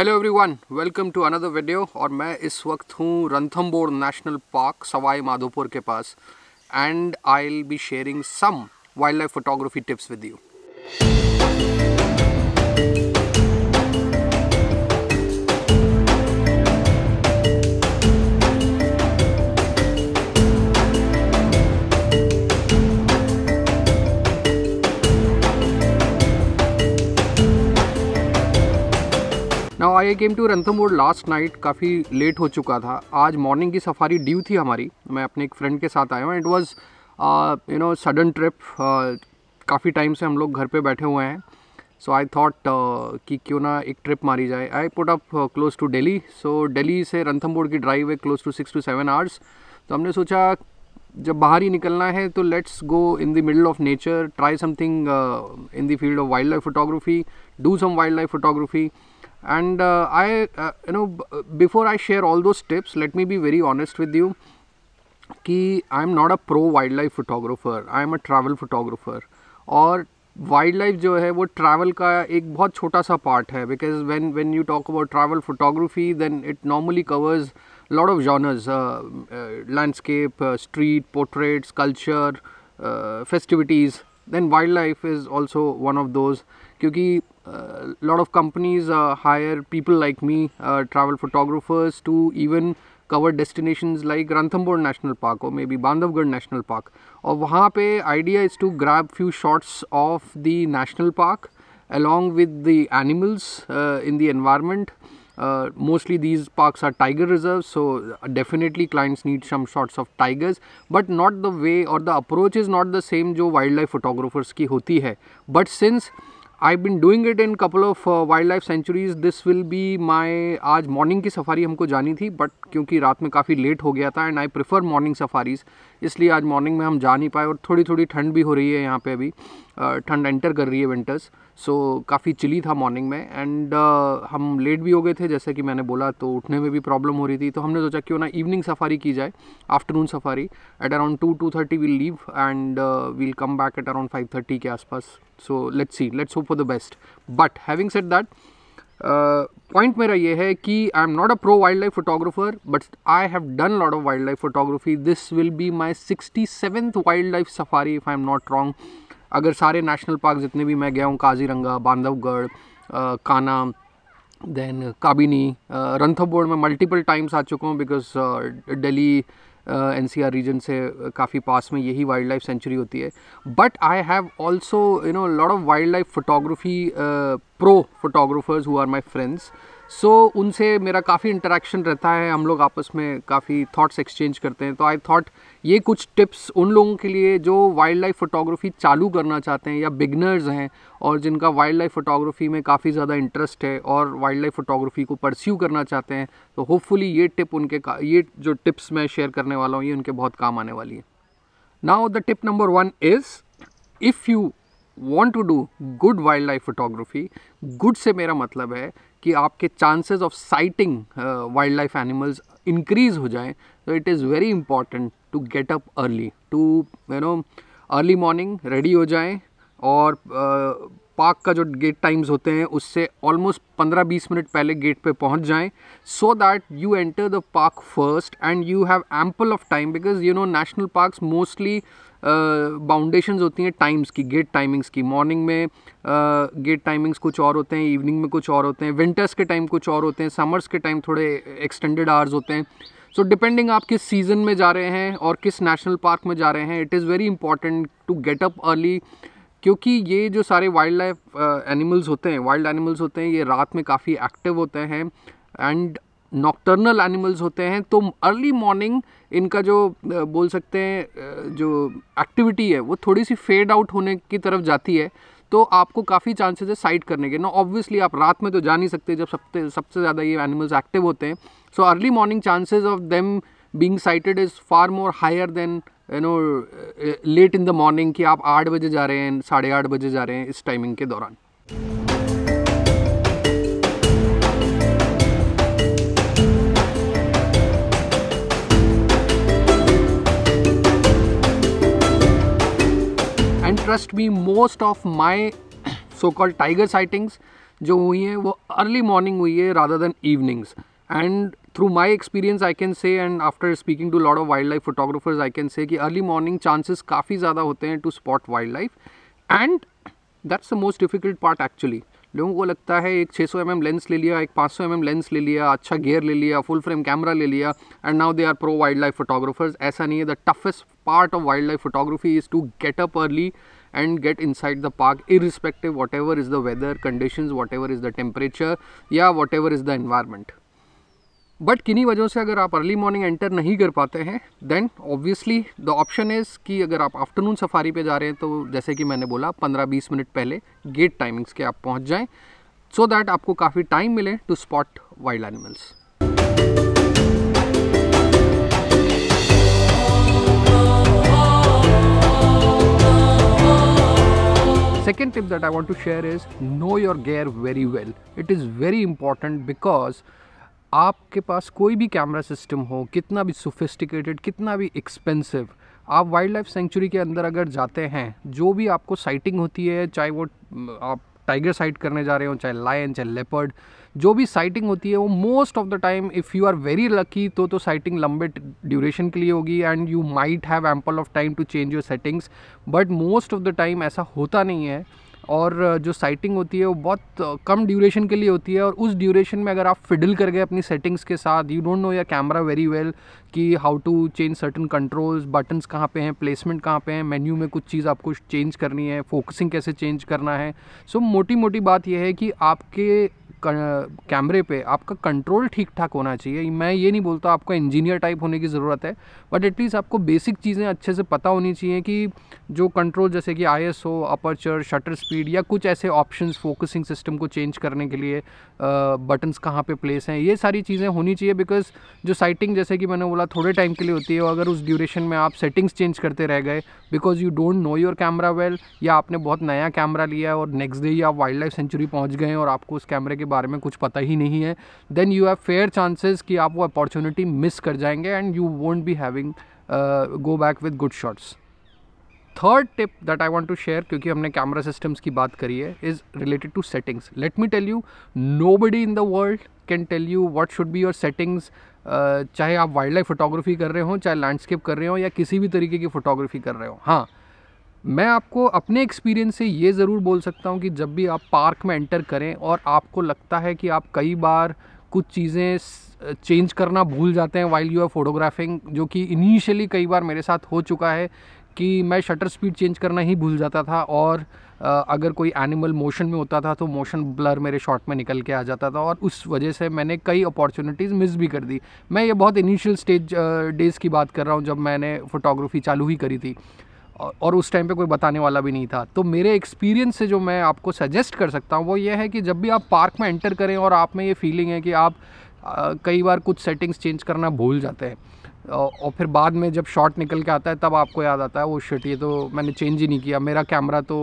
Hello everyone welcome to another video और मैं इस वक्त हूँ रणथम्बोर नेशनल पार्क सवाई माधोपुर के पास and I will be sharing some wild life photography tips with you now I came to Ranthambore last night काफ़ी late हो चुका था आज मॉर्निंग की सफारी ड्यू थी हमारी मैं अपने एक फ्रेंड के साथ आया हूँ it was you know sudden trip काफ़ी टाइम से हम लोग घर पे बैठे हुए हैं सो आई थॉट कि क्यों ना एक ट्रिप मारी जाए I put up close to Delhi so Delhi से रंथम बोर्ड की ड्राइव है close to six to seven hours तो हमने सोचा जब बाहर ही निकलना है तो let's go in the middle of nature try something in the field of wild life photography do some wild life photography and uh, I, uh, you know, uh, before I share all those tips, let me be very honest with you ki I'm not a pro wildlife photographer, I'm a travel photographer or wildlife jo hai wo travel ka ek bahut chota sa part because when, when you talk about travel photography then it normally covers a lot of genres, landscape, street, portraits, culture, festivities then wildlife is also one of those क्योंकि lot of companies uh, hire people like me, uh, travel photographers, to even cover destinations like Ranthambore National Park or maybe Bandhavgarh National Park. और वहाँ पे idea is to grab few shots of the national park along with the animals uh, in the environment. mostly these parks are tiger reserves so definitely clients need some shots of tigers but not the way or the approach is not the same जो wildlife photographers की होती है but since I been doing it in couple of wild wildlife sanctuaries this will be my आज morning की safari हमको जानी थी but क्योंकि रात में काफ़ी लेट हो गया था and I prefer morning safaris इसलिए आज मॉर्निंग में हम जा नहीं पाए और थोड़ी थोड़ी ठंड भी हो रही है यहाँ पे अभी ठंड एंटर कर रही है विंटर्स सो काफ़ी चिली था मॉर्निंग में एंड uh, हम लेट भी हो गए थे जैसे कि मैंने बोला तो उठने में भी प्रॉब्लम हो रही थी तो हमने सोचा क्यों ना इवनिंग सफारी की जाए afternoon safari at around two two thirty will leave and we'll come back at around five thirty के आसपास so let's see let's hope for the best but having set that point uh, मेरा ये है कि I am not a pro wild life photographer but I have done lot of wild life photography this will be my sixty seventh wildlife safari if I am not wrong अगर सारे national park जितने भी मैं गया हूँ Kaziranga Bandhavgarh uh, Kanha then Kabini बोर्ड uh, में multiple times आ चुका हूँ because uh, N C R region से काफ़ी पास में यही वाइल्ड लाइफ सेंचुरी होती है but I have also you know lot of wild life photography pro photographers who are my friends so so, उनसे मेरा काफ़ी इंटरेक्शन रहता है हम लोग आपस में काफ़ी थॉट्स एक्सचेंज करते हैं तो आई थॉट ये कुछ टिप्स उन लोगों के लिए जो वाइल्ड लाइफ फ़ोटोग्राफी चालू करना चाहते हैं या बिगनर्स हैं और जिनका वाइल्ड लाइफ फ़ोटोग्राफी में काफ़ी ज़्यादा इंटरेस्ट है और वाइल्ड लाइफ फ़ोटोग्राफी को परस्यू करना चाहते हैं तो होपफुली ये टिप उनके ये जो टिप्स मैं शेयर करने वाला हूँ ये उनके बहुत काम आने वाली है now the tip number one is if you want to do good wild life photography good से मेरा मतलब है कि आपके chances of sighting wildlife animals increase हो जाए तो it is very important to get up early to you know early morning ready हो जाएं और पार्क uh, का जो गेट टाइम्स होते हैं उससे ऑलमोस्ट 15-20 मिनट पहले गेट पे पहुंच जाएं so that you enter the park first and you have ample of time because you know national parks mostly बाउंडेशंस होती हैं टाइम्स की गेट टाइमिंग्स की मॉर्निंग में गेट टाइमिंग्स कुछ और होते हैं इवनिंग में कुछ और होते हैं विंटर्स के टाइम कुछ और होते हैं समर्स के टाइम थोड़े एक्सटेंडेड आवर्स होते हैं सो डिपेंडिंग आप किस सीज़न में जा रहे हैं और किस नेशनल पार्क में जा रहे हैं it is very important to get up early क्योंकि ये जो सारे वाइल्ड लाइफ एनिमल्स होते हैं वाइल्ड एनिमल्स होते हैं ये रात में काफ़ी एक्टिव होते हैं एंड नॉक्टर्नल एनिमल्स होते हैं तो अर्ली मॉर्निंग इनका जो बोल सकते हैं जो एक्टिविटी है वो थोड़ी सी फेड आउट होने की तरफ जाती है तो आपको काफ़ी चांसेस है साइड करने के ना ऑब्वियसली आप रात में तो जा नहीं सकते जब सबसे सबसे ज़्यादा ये एनिमल्स एक्टिव होते हैं so early morning chances of them being sighted is far more higher than you know late in the morning कि आप आठ बजे जा रहे हैं साढ़े आठ बजे जा रहे हैं इस टाइमिंग के दौरान trust me most of my so called tiger sightings जो हुई हैं वो अर्ली मॉर्निंग हुई है rather than evenings and through my experience I can say and after speaking to lot of wild life photographers I can say कि early morning chances काफ़ी ज़्यादा होते हैं to spot wildlife and that's the most difficult part actually लोगों को लगता है एक 600 सौ mm लेंस ले लिया एक 500 सौ mm लेंस ले लिया अच्छा गेयर ले लिया फुल फ्रेम कैमरा ले लिया and now they are pro wild life photographers ऐसा नहीं है the toughest part of wild life photography is to get up early and get inside the park irrespective whatever is the weather conditions whatever is the temperature या whatever is the environment but किन्हीं वजहों से अगर आप early morning enter नहीं कर पाते हैं then obviously the option is कि अगर आप आफ्टरनून सफारी पे जा रहे हैं तो जैसे कि मैंने बोला 15-20 मिनट पहले गेट टाइमिंग्स के आप पहुंच जाएं सो so दैट आपको काफ़ी टाइम मिले to spot wild animals Second tip that I want to share is know your gear very well. It is very important because आपके पास कोई भी कैमरा सिस्टम हो कितना भी सोफिस्टिकेटेड कितना भी एक्सपेंसिव आप वाइल्ड लाइफ सेंचुरी के अंदर अगर जाते हैं जो भी आपको साइटिंग होती है चाहे वो आप टाइगर साइट करने जा रहे हो चाहे लायन चाहे लेपर्ड जो भी साइटिंग होती है वो most of the time if you are very lucky तो तो साइटिंग लंबे ड्यूरेशन के लिए होगी and you might have ample of time to change your settings but most of the time ऐसा होता नहीं है और जो साइटिंग होती है वो बहुत कम ड्यूरेशन के लिए होती है और उस ड्यूरेशन में अगर आप फिडल कर गए अपनी सेटिंग्स के साथ यू डोंट नो या कैमरा वेरी वेल कि how to change certain controls buttons कहाँ पे हैं प्लेसमेंट कहाँ पे हैं मेन्यू में कुछ चीज़ आपको चेंज करनी है फोकसिंग कैसे चेंज करना है सो so, मोटी मोटी बात यह है कि आपके कैमरे पे आपका कंट्रोल ठीक ठाक होना चाहिए मैं ये नहीं बोलता आपको इंजीनियर टाइप होने की ज़रूरत है बट एटलीस्ट आपको बेसिक चीज़ें अच्छे से पता होनी चाहिए कि जो कंट्रोल जैसे कि I S O aperture shutter speed या कुछ ऐसे ऑप्शन फोकसिंग सिस्टम को चेंज करने के लिए बटन्स कहाँ पर प्लेस हैं ये सारी चीज़ें होनी चाहिए बिकॉज जो साइटिंग जैसे कि मैंने बोला थोड़े टाइम के लिए होती है अगर उस ड्यूरेशन में आप सेटिंग्स चेंज करते रह गए because you don't know your camera well या आपने बहुत नया कैमरा लिया है और नेक्स्ट डे आप वाइल्ड लाइफ सेंचुरी पहुँच गए और आपको उस कैमरे के बारे में कुछ पता ही नहीं है then you have fair chances कि आप वो अपॉर्चुनिटी मिस कर जाएंगे and you won't be having go back with good shots third tip that I want to share क्योंकि हमने कैमरा सिस्टम्स की बात करी है is related to settings let me tell you nobody in the world can tell you what should be your settings चाहे आप wild life photography कर रहे हो चाहे लैंडस्केप कर रहे हो या किसी भी तरीके की फ़ोटोग्राफी कर रहे हो हाँ मैं आपको अपने एक्सपीरियंस से ये ज़रूर बोल सकता हूँ कि जब भी आप पार्क में एंटर करें और आपको लगता है कि आप कई बार कुछ चीज़ें चेंज करना भूल जाते हैं वाइल यू आर फोटोग्राफिंग जो कि इनिशियली कई बार मेरे साथ हो चुका है कि मैं शटर स्पीड चेंज करना ही भूल जाता था और अगर कोई एनिमल मोशन में होता था तो मोशन ब्लर मेरे शॉट में निकल के आ जाता था और उस वजह से मैंने कई अपॉर्चुनिटीज़ मिस भी कर दी मैं ये बहुत इनिशियल स्टेज डेज़ की बात कर रहा हूँ जब मैंने फ़ोटोग्राफी चालू ही करी थी और उस टाइम पे कोई बताने वाला भी नहीं था तो मेरे एक्सपीरियंस से जो मैं आपको सजेस्ट कर सकता हूँ वो ये है कि जब भी आप पार्क में एंटर करें और आप में ये फीलिंग है कि आप कई बार कुछ सेटिंग्स चेंज करना भूल जाते हैं और फिर बाद में जब शॉट निकल के आता है तब आपको याद आता है वो शर्ट ये तो मैंने चेंज ही नहीं किया मेरा कैमरा तो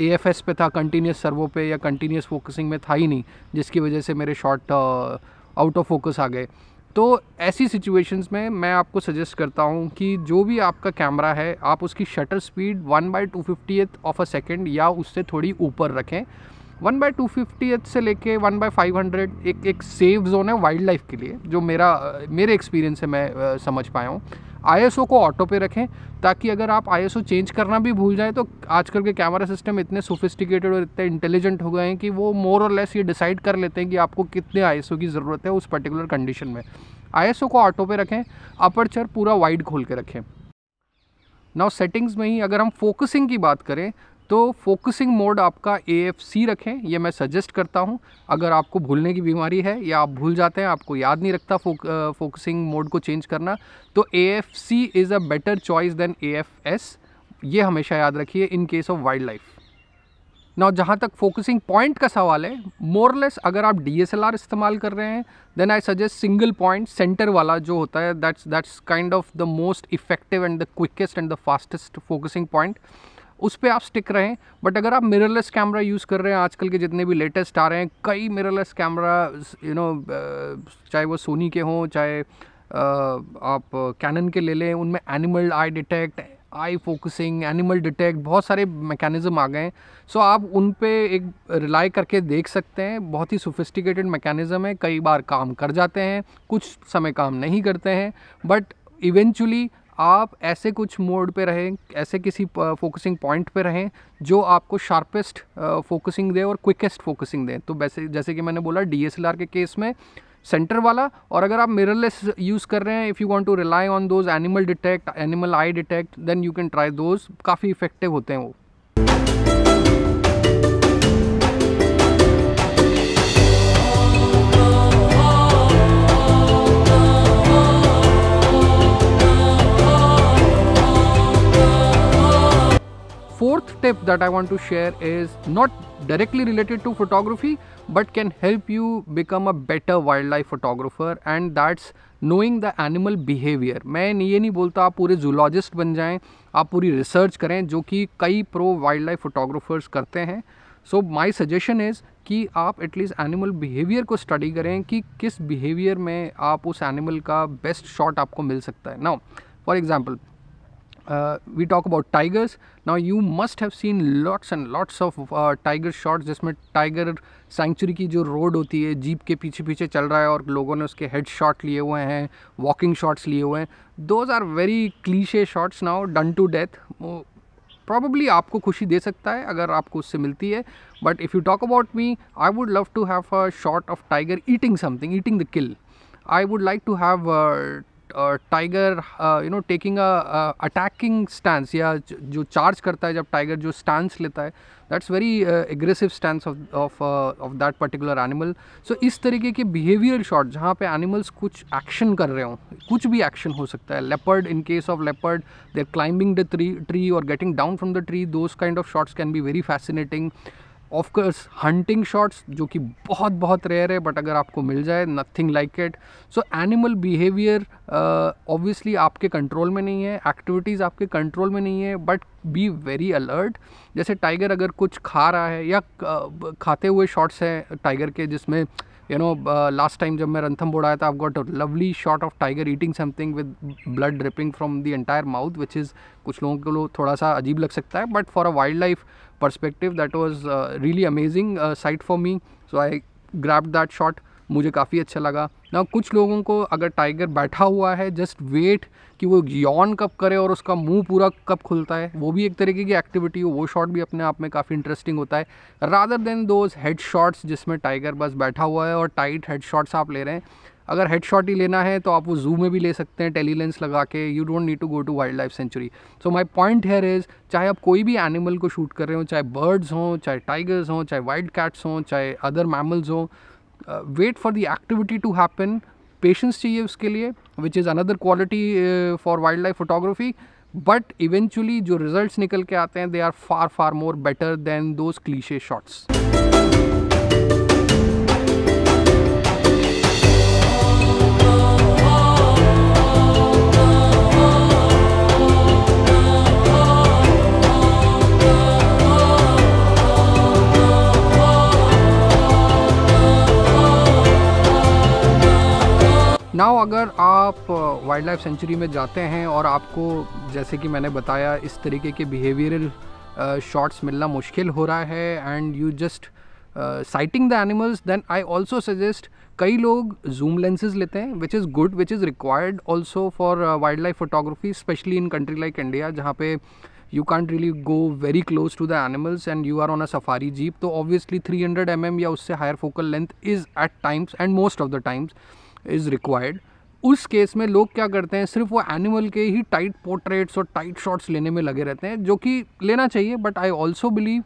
ए एफ एस पे था कंटिन्यूस सर्वो पे या कंटिन्यूस फोकसिंग में था ही नहीं जिसकी वजह से मेरे शॉट आउट ऑफ फोकस आ गए तो ऐसी सिचुएशंस में मैं आपको सजेस्ट करता हूँ कि जो भी आपका कैमरा है आप उसकी shutter speed one by two eighth of a second या उससे थोड़ी ऊपर रखें वन बाई टू फिफ्टी से लेके वन बाई फाइव हंड्रेड एक एक सेफ जोन है वाइल्ड लाइफ के लिए जो मेरा मेरे एक्सपीरियंस से मैं समझ पाया हूँ आईएसओ को ऑटो पे रखें ताकि अगर आप आईएसओ चेंज करना भी भूल जाएँ तो आजकल के कैमरा सिस्टम इतने सोफिस्टिकेटेड और इतने इंटेलिजेंट हो गए हैं कि वो मोर और लेस ये डिसाइड कर लेते हैं कि आपको कितने आईएसओ की ज़रूरत है उस पर्टिकुलर कंडीशन में आईएसओ को ऑटो पे रखें अपर्चर पूरा वाइड खोल के रखें नाउ सेटिंग्स में ही अगर हम फोकसिंग की बात करें तो फोकसिंग मोड आपका ए रखें यह मैं सजेस्ट करता हूँ अगर आपको भूलने की बीमारी है या आप भूल जाते हैं आपको याद नहीं रखता फोक, फोकसिंग मोड को चेंज करना तो A is a better choice than A ये हमेशा याद रखिए in case of wild wildlife ना जहाँ तक फोकसिंग पॉइंट का सवाल है मोरलेस अगर आप डी इस्तेमाल कर रहे हैं then I suggest single point center वाला जो होता है that's that's kind of the most effective and the quickest and the fastest focusing point उस पर आप स्टिक रहें बट अगर आप मिररलेस कैमरा यूज़ कर रहे हैं आजकल के जितने भी लेटेस्ट आ रहे हैं कई मिररलेस कैमरा यू नो चाहे वो सोनी के हों चाहे आप कैनन के ले लें उनमें animal eye detect eye focusing animal detect बहुत सारे मैकेनिज़्म आ गए हैं सो आप उन पर एक रिलाई करके देख सकते हैं बहुत ही सोफिस्टिकेटेड मैकेनिज़्म है कई बार काम कर जाते हैं कुछ समय काम नहीं करते हैं बट इवेंचुअली आप ऐसे कुछ मोड पे रहें ऐसे किसी फोकसिंग पॉइंट पे रहें जो आपको शार्पेस्ट फोकसिंग दे और क्विकेस्ट फोकसिंग दे तो वैसे जैसे कि मैंने बोला डी के केस में सेंटर वाला और अगर आप मिररलेस यूज़ कर रहे हैं if you want to rely on those animal detect animal eye detect then you can try those काफ़ी इफेक्टिव होते हैं वो fourth tip that I want to share is not directly related to photography but can help you become a better wildlife photographer and that's knowing the animal behaviour मैं ये नहीं बोलता आप पूरे जूलॉजिस्ट बन जाएं आप पूरी रिसर्च करें जो कि कई प्रो वाइल्ड लाइफ फोटोग्राफर्स करते हैं सो माय सजेशन इज़ कि आप एटलीस्ट एनिमल बिहेवियर को स्टडी करें कि किस बिहेवियर में आप उस एनिमल का बेस्ट शॉट आपको मिल सकता है now for example uh, we talk about tigers now you must have seen lots and lots of uh, tiger shots जिसमें टाइगर सेंचुरी की जो रोड होती है जीप के पीछे पीछे चल रहा है और लोगों ने उसके हेड शॉट लिए हुए हैं वॉकिंग शॉट्स लिए हुए हैं those are very cliche shots now done to death probably आपको खुशी दे सकता है अगर आपको उससे मिलती है but if you talk about me I would love to have a shot of tiger eating something eating the kill I would like to have tiger you know taking attacking stand या जो charge करता है जब tiger जो stand लेता है that's very aggressive stand of that particular animal so इस तरीके के बिहेवियर शॉट जहाँ पे एनिमल्स कुछ एक्शन कर रहे हों कुछ भी एक्शन हो सकता है leopard in case of leopard there climbing the tree और getting down from the tree those kind of shots can be very fascinating of course hunting shots जो कि बहुत बहुत रेयर है बट अगर आपको मिल जाए nothing like it so animal behaviour obviously आपके कंट्रोल में नहीं है एक्टिविटीज़ आपके कंट्रोल में नहीं है बट बी वेरी अलर्ट जैसे टाइगर अगर कुछ खा रहा है या uh, खाते हुए शॉट्स हैं टाइगर के जिसमें यू नो लास्ट टाइम जब मैं रंथम बोर्ड आया था I got a lovely shot of tiger eating something with blood dripping from the entire mouth which is कुछ लोगों को लिए थोड़ा सा अजीब लग सकता है but for a wild wildlife perspective that was really amazing sight for me so I grab that shot मुझे काफ़ी अच्छा लगा ना कुछ लोगों को अगर टाइगर बैठा हुआ है जस्ट वेट कि वो यॉन कब करे और उसका मुंह पूरा कब खुलता है वो भी एक तरीके की एक्टिविटी हो वो शॉट भी अपने आप में काफ़ी इंटरेस्टिंग होता है rather than those head shots जिसमें टाइगर बस बैठा हुआ है और टाइट हेड शॉट्स आप ले रहे हैं अगर हेड शॉट ही लेना है तो आप वो जू में भी ले सकते हैं टेली लेंस लगा के you don't need to go to wild life sanctuary so my point here is चाहे आप कोई भी एनिमल को शूट कर रहे हो चाहे बर्ड्स हों चाहे टाइगर्स हों चाहे वाइल्ड कैट्स हों चाहे अदर मैमल्स हों wait for the activity to happen patience चाहिए उसके लिए which is another quality for wild life photography but eventually जो रिजल्ट निकल के आते हैं they are far far more better than those cliche shots now अगर आप वाइल्ड लाइफ सेंचुरी में जाते हैं और आपको जैसे कि मैंने बताया इस तरीके के बिहेवियरल शॉट्स मिलना मुश्किल हो रहा है and you just sighting the animals then I also suggest कई लोग जूम लेंसेज लेते हैं which is good which is required also for wild life photography specially in country like India जहाँ पे you can't really go very close to the animals and you are on a safari jeep तो obviously three hundred M M या उससे higher focal length is at times and most of the times is required उस case में लोग क्या करते हैं सिर्फ वो एनिमल के ही टाइट पोर्ट्रेट्स और टाइट शॉट्स लेने में लगे रहते हैं जो कि लेना चाहिए बट आई ऑल्सो बिलीव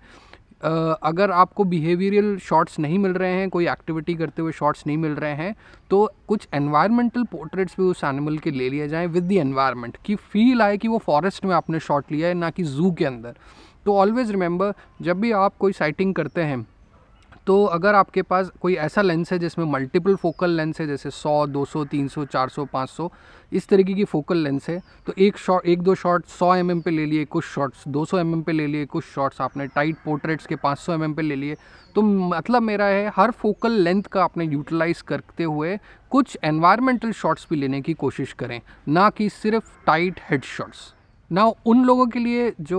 अगर आपको बिहेवियरल शॉट्स नहीं मिल रहे हैं कोई एक्टिविटी करते हुए शॉट्स नहीं मिल रहे हैं तो कुछ एनवायरमेंटल पोर्ट्रेट्स भी उस एनिमल के ले लिए जाएँ विद दी एनवायरमेंट कि फील आए कि वो फॉरेस्ट में आपने शॉट लिया है ना कि जू के अंदर तो ऑलवेज़ रिमेंबर जब भी आप कोई साइटिंग करते हैं तो अगर आपके पास कोई ऐसा लेंस है जिसमें मल्टीपल फोकल लेंस है जैसे 100, 200, 300, 400, 500 इस तरीके की फोकल लेंस है तो एक शॉट एक दो शॉट 100 एम mm पे ले लिए कुछ शॉट्स 200 एम mm पे ले लिए कुछ शॉट्स आपने टाइट पोर्ट्रेट्स के 500 सौ mm पे ले लिए तो मतलब मेरा है हर फोकल लेंथ का आपने यूटिलाइज़ करते हुए कुछ एनवायरमेंटल शॉट्स भी लेने की कोशिश करें ना कि सिर्फ टाइट हेड शॉट्स ना उन लोगों के लिए जो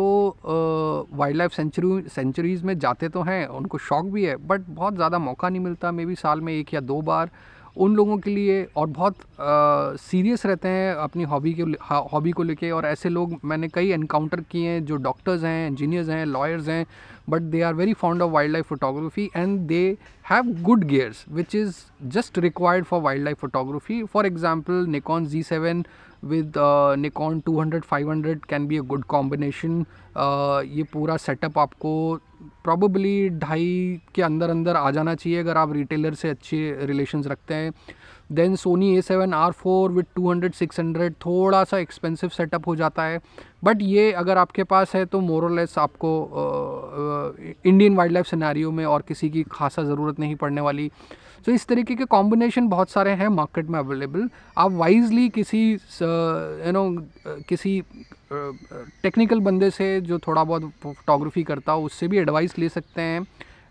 वाइल्ड लाइफ सेंचुरी सेंचुरीज़ में जाते तो हैं उनको शौक भी है बट बहुत ज़्यादा मौका नहीं मिलता मे बी साल में एक या दो बार उन लोगों के लिए और बहुत सीरियस रहते हैं अपनी हॉबी के हॉबी को लेके और ऐसे लोग मैंने कई एनकाउंटर किए हैं जो डॉक्टर्स हैं इंजीनियर्स हैं लॉयर्स हैं but they are very fond of wild life photography and they have good gears which is just required for wild life photography for example Nikon G seven with Nikon 200 500 can be a good combination ये पूरा setup आपको probably ढाई के अंदर अंदर आ जाना चाहिए अगर आप रिटेलर से अच्छे रिलेशंस रखते हैं then Sony A seven R four with two hundred six hundred थोड़ा सा एक्सपेंसिव सेटअप हो जाता है बट ये अगर आपके पास है तो मोरलेस आपको इंडियन वाइल्ड लाइफ सिनारी में और किसी की खासा ज़रूरत नहीं पड़ने वाली सो तो इस तरीके के कॉम्बिनेशन बहुत सारे हैं मार्केट में अवेलेबल आप वाइजली किसी यू uh, नो uh, किसी टेक्निकल uh, बंदे से जो थोड़ा बहुत फोटोग्राफी करता हो उससे भी एडवाइस ले सकते हैं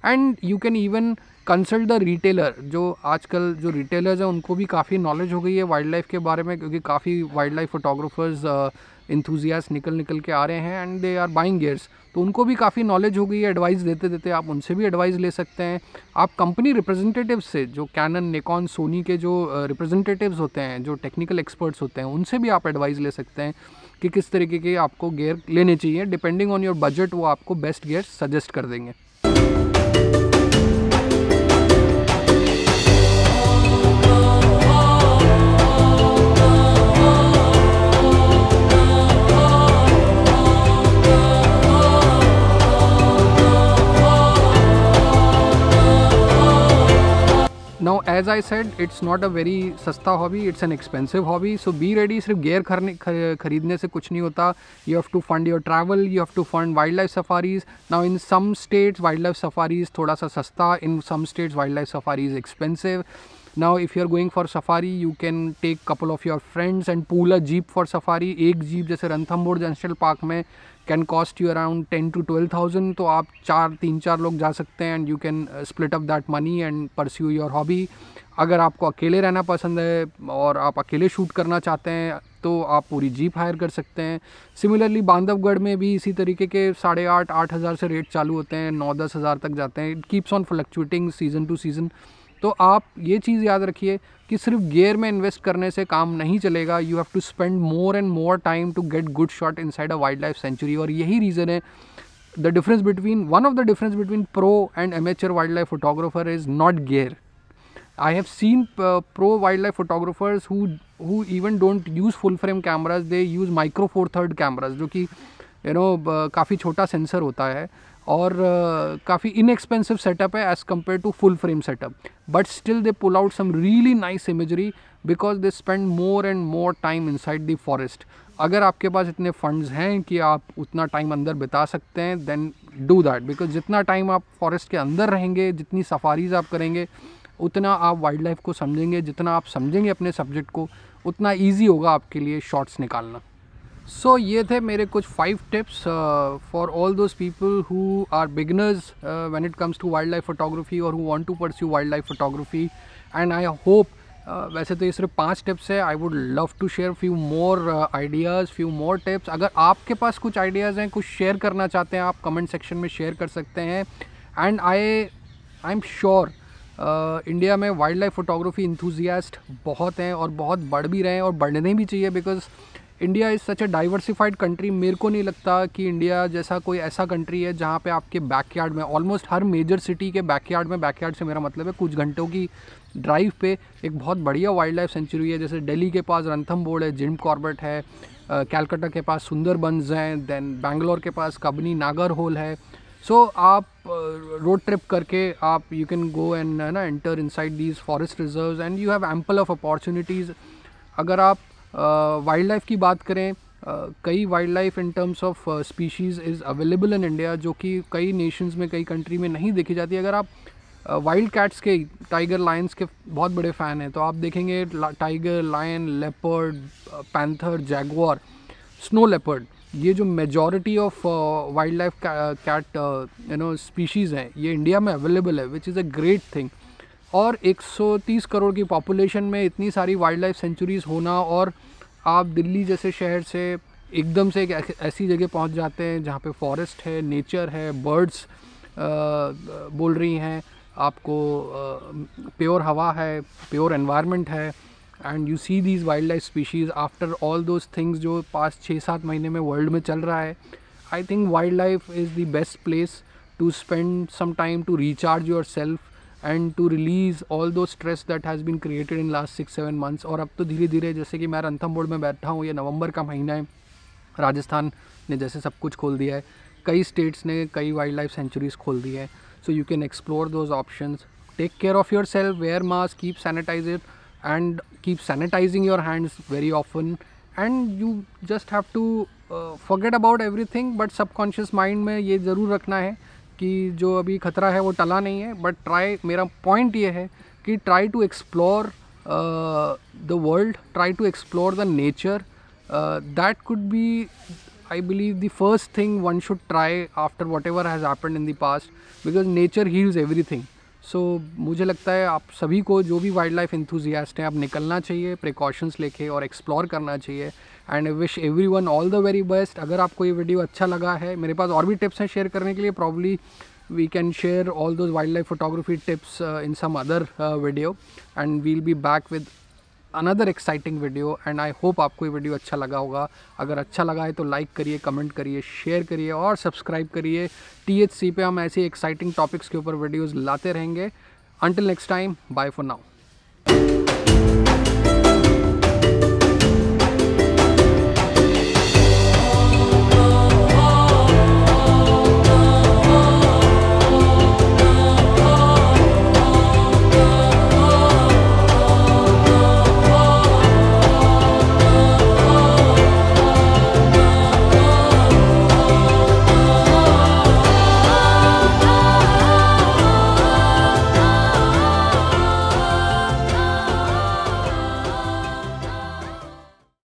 and you can even consult the retailer जो आजकल जो रिटेलर्स हैं उनको भी काफ़ी नॉलेज हो गई है वाइल्ड लाइफ के बारे में क्योंकि काफ़ी वाइल्ड लाइफ फोटोग्राफर्स इंथूजियास निकल निकल के आ रहे हैं and they are buying gears तो उनको भी काफ़ी नॉलेज हो गई है एडवाइस देते देते आप उनसे भी एडवाइस ले सकते हैं आप कंपनी रिप्रेजेंटेटिव से जो कैनन निकॉन सोनी के जो रिप्रेजेंटेटिव्स होते हैं जो टेक्निकल एक्सपर्ट्स होते हैं उनसे भी आप एडवाइस ले सकते हैं कि किस तरीके के आपको गेयर लेने चाहिए डिपेंडिंग ऑन योर बजट वो आपको बेस्ट गेयर सजेस्ट कर देंगे as I said it's not a very सस्ता hobby it's an expensive hobby so be ready सिर्फ गेयर खरीदने से कुछ नहीं होता you have to fund your travel you have to fund wild life safaris now in some states wild life safaris थोड़ा सा सस्ता in some states wild life safaris expensive now if you are going for safari you can take couple of your friends and pool a jeep for safari एक jeep जैसे Ranthambore national park में can cost you around ten to twelve thousand तो आप चार तीन चार लोग जा सकते हैं and you can split up that money and pursue your hobby अगर आपको अकेले रहना पसंद है और आप अकेले शूट करना चाहते हैं तो आप पूरी जीप हायर कर सकते हैं सिमिलरली बांधवगढ़ में भी इसी तरीके के साढ़े आठ आठ हज़ार से रेट चालू होते हैं नौ दस हज़ार तक जाते हैं it keeps on fluctuating season to season तो आप ये चीज़ याद रखिए कि सिर्फ गेयर में इन्वेस्ट करने से काम नहीं चलेगा you have to spend more and more time to get good shot inside a wild life sanctuary और यही रीज़न है the difference between one of the difference between pro and amateur wild life photographer is not gear I have seen pro wild life photographers who even don't use full frame cameras they use micro four third cameras जो कि you know काफ़ी छोटा sensor होता है और काफ़ी inexpensive setup है as compare to full frame setup but still they pull out some really nice imagery because they spend more and more time inside the forest अगर आपके पास इतने फंड्स हैं कि आप उतना टाइम अंदर बिता सकते हैं देन डू दैट बिकॉज जितना टाइम आप फॉरेस्ट के अंदर रहेंगे जितनी सफारीज आप करेंगे उतना आप वाइल्ड लाइफ को समझेंगे जितना आप समझेंगे अपने सब्जेक्ट को उतना ईजी होगा आपके लिए शॉर्ट्स निकालना सो ये थे मेरे कुछ five tips for all those people who are beginners when it comes to wild life photography और who want to pursue wild life photography and I hope वैसे तो ये सिर्फ पांच टिप्स है I would love to share few more ideas few more tips अगर आपके पास कुछ आइडियाज़ हैं कुछ शेयर करना चाहते हैं आप कमेंट सेक्शन में शेयर कर सकते हैं and I I am sure India में वाइल्ड लाइफ फोटोग्राफी इंथूजियास्ट बहुत हैं और बहुत बढ़ भी रहे हैं और बढ़ने भी चाहिए because India is such a diversified country मेरे को नहीं लगता कि इंडिया जैसा कोई ऐसा कंट्री है जहाँ पे आपके बैकयार्ड में ऑलमोस्ट हर मेजर सिटी के बैकयार्ड में बैकयार्ड से मेरा मतलब है कुछ घंटों की ड्राइव पे एक बहुत बढ़िया वाइल्ड लाइफ सेंचुरी है जैसे दिल्ली के पास रंथम बोर्ड है जिम कॉर्बेट है कैलकटा के पास सुंदरबंस हैं देन बैंगलोर के पास कबनी नागर होल है सो so, आप रोड ट्रिप करके आप यू कैन गो एंड ना enter inside these forest reserve and you have ample of opportunities अगर आप वाइल्ड लाइफ की बात करें कई wild life in terms of species is available in India जो कि कई नेशंस में कई कंट्री में नहीं देखी जाती अगर आप वाइल्ड कैट्स के टाइगर लायंस के बहुत बड़े फ़ैन हैं तो आप देखेंगे tiger lion leopard panther jaguar snow leopard ये जो majority of wild life cat you know species हैं ये इंडिया में अवेलेबल है which is a great thing और 130 करोड़ की पॉपुलेशन में इतनी सारी वाइल्ड लाइफ सेंचुरीज़ होना और आप दिल्ली जैसे शहर से एकदम से एक ऐसी जगह पहुंच जाते हैं जहाँ पे फॉरेस्ट है नेचर है बर्ड्स बोल रही हैं आपको प्योर हवा है प्योर एनवायरनमेंट है and you see these wild life species after all those things जो पास छः सात महीने में वर्ल्ड में चल रहा है I think wild life is the best place to spend some time to recharge yourself and to release all those stress that has been created in last six seven months और अब तो धीरे धीरे जैसे कि मैं रंथम board में बैठा हूँ ये नवंबर का महीना है राजस्थान ने जैसे सब कुछ खोल दिया है कई स्टेट्स ने कई वाइल्ड लाइफ सेंचुरीज खोल दी है so you can explore those option take care of yourself wear mask keep sanitize and keep sanitizing your hands very often and you just have to forget about everything but subconscious mind में ये ज़रूर रखना है कि जो अभी खतरा है वो टला नहीं है बट ट्राई मेरा पॉइंट ये है कि try to explore the world try to explore the nature that could be the first thing one should try after try ever has uh, uh, has in in because nature ही is everything so मुझे लगता है आप सभी को जो भी wild life enthusiast हैं आप निकलना चाहिए प्रिकॉशंस लेके और एक्सप्लोर करना चाहिए and wish everyone all the very best अगर आपको ये वीडियो अच्छा लगा है मेरे पास और भी टिप्स हैं शेयर करने के लिए probably we can share all those wild life photography tips in some other video and we'll be back with another exciting video and I hope आपको ये वीडियो अच्छा लगा होगा अगर अच्छा लगा है तो लाइक करिए कमेंट करिए शेयर करिए और सब्सक्राइब करिए टी एच सी पे हम ऐसे एक्साइटिंग टॉपिक्स के ऊपर वीडियोज़ लाते रहेंगे until next time bye for now